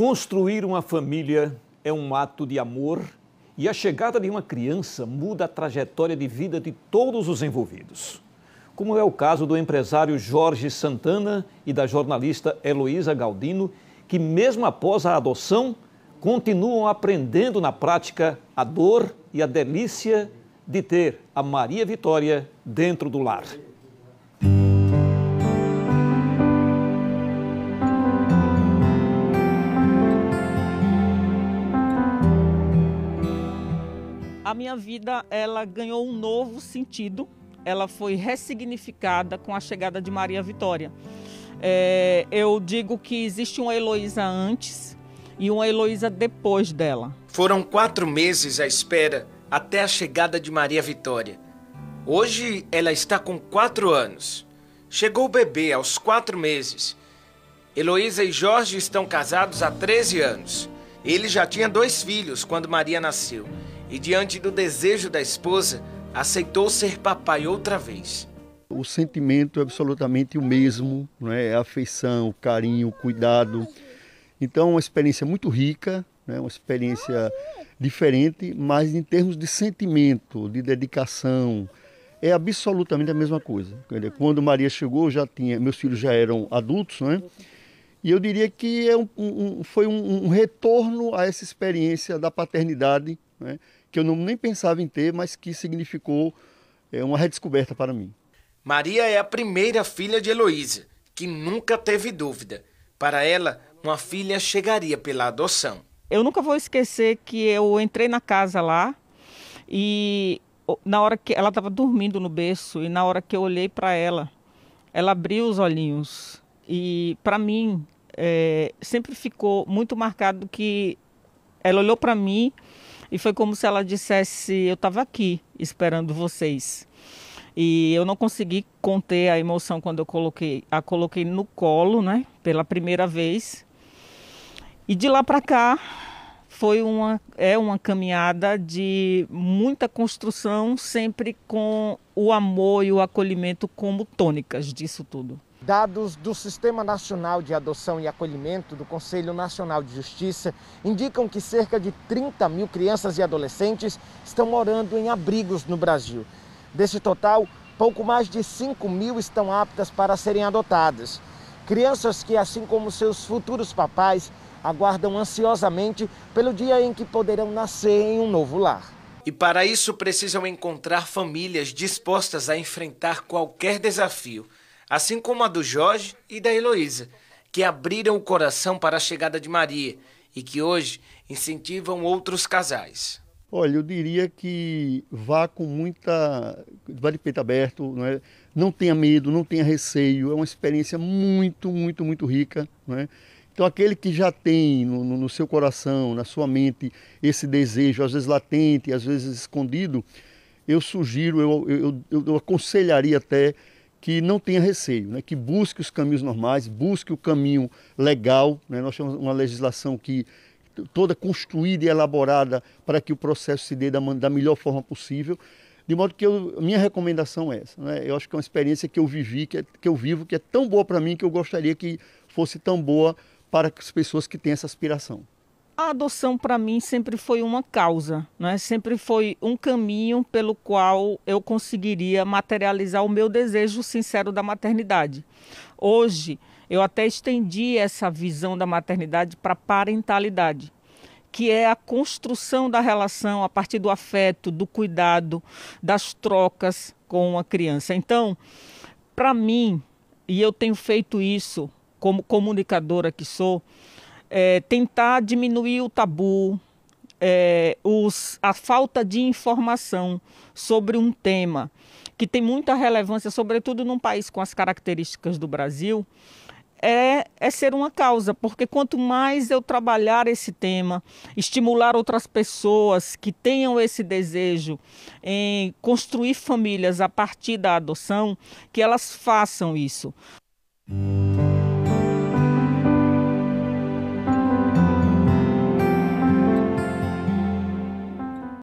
Construir uma família é um ato de amor e a chegada de uma criança muda a trajetória de vida de todos os envolvidos. Como é o caso do empresário Jorge Santana e da jornalista Heloísa Galdino, que, mesmo após a adoção, continuam aprendendo na prática a dor e a delícia de ter a Maria Vitória dentro do lar. a minha vida ela ganhou um novo sentido. Ela foi ressignificada com a chegada de Maria Vitória. É, eu digo que existe uma Heloísa antes e uma Heloísa depois dela. Foram quatro meses à espera até a chegada de Maria Vitória. Hoje ela está com quatro anos. Chegou o bebê aos quatro meses. Heloísa e Jorge estão casados há 13 anos. Ele já tinha dois filhos quando Maria nasceu e, diante do desejo da esposa, aceitou ser papai outra vez. O sentimento é absolutamente o mesmo, né? afeição, o carinho, o cuidado. Então, é uma experiência muito rica, né? uma experiência diferente, mas em termos de sentimento, de dedicação, é absolutamente a mesma coisa. Quando Maria chegou, já tinha, meus filhos já eram adultos, né? E eu diria que é um, um, foi um, um retorno a essa experiência da paternidade né, que eu não, nem pensava em ter, mas que significou é, uma redescoberta para mim. Maria é a primeira filha de Heloísa, que nunca teve dúvida. Para ela, uma filha chegaria pela adoção. Eu nunca vou esquecer que eu entrei na casa lá e na hora que ela estava dormindo no berço e na hora que eu olhei para ela, ela abriu os olhinhos e para mim é, sempre ficou muito marcado que ela olhou para mim e foi como se ela dissesse: Eu estava aqui esperando vocês. E eu não consegui conter a emoção quando eu coloquei, a coloquei no colo, né, pela primeira vez. E de lá para cá, foi uma, é uma caminhada de muita construção, sempre com o amor e o acolhimento como tônicas disso tudo. Dados do Sistema Nacional de Adoção e Acolhimento do Conselho Nacional de Justiça indicam que cerca de 30 mil crianças e adolescentes estão morando em abrigos no Brasil. Desse total, pouco mais de 5 mil estão aptas para serem adotadas. Crianças que, assim como seus futuros papais, aguardam ansiosamente pelo dia em que poderão nascer em um novo lar. E para isso precisam encontrar famílias dispostas a enfrentar qualquer desafio, assim como a do Jorge e da Heloísa, que abriram o coração para a chegada de Maria e que hoje incentivam outros casais. Olha, eu diria que vá com muita. vá de peito aberto, não, é? não tenha medo, não tenha receio, é uma experiência muito, muito, muito rica. Não é? Então, aquele que já tem no, no, seu coração, na sua mente, esse desejo, às vezes latente, às vezes escondido, eu sugiro, eu, eu, eu, eu aconselharia até que não tenha receio, né? que busque os caminhos normais, busque o caminho legal. Né? Nós temos uma legislação que toda construída e elaborada para que o processo se dê da, da melhor forma possível. De modo que a minha recomendação é essa. Né? Eu acho que é uma experiência que eu vivi, que, é, que eu vivo, que é tão boa para mim que eu gostaria que fosse tão boa para as pessoas que têm essa aspiração. A adoção para mim sempre foi uma causa, né? sempre foi um caminho pelo qual eu conseguiria materializar o meu desejo sincero da maternidade. Hoje, eu até estendi essa visão da maternidade para a parentalidade que é a construção da relação a partir do afeto, do cuidado, das trocas com a criança. Então, para mim, e eu tenho feito isso como comunicadora que sou, é, tentar diminuir o tabu, é, os, a falta de informação sobre um tema que tem muita relevância, sobretudo num país com as características do Brasil, é, é, ser uma causa, porque quanto mais eu trabalhar esse tema, estimular outras pessoas que tenham esse desejo em construir famílias a partir da adoção, que elas façam isso. Hum.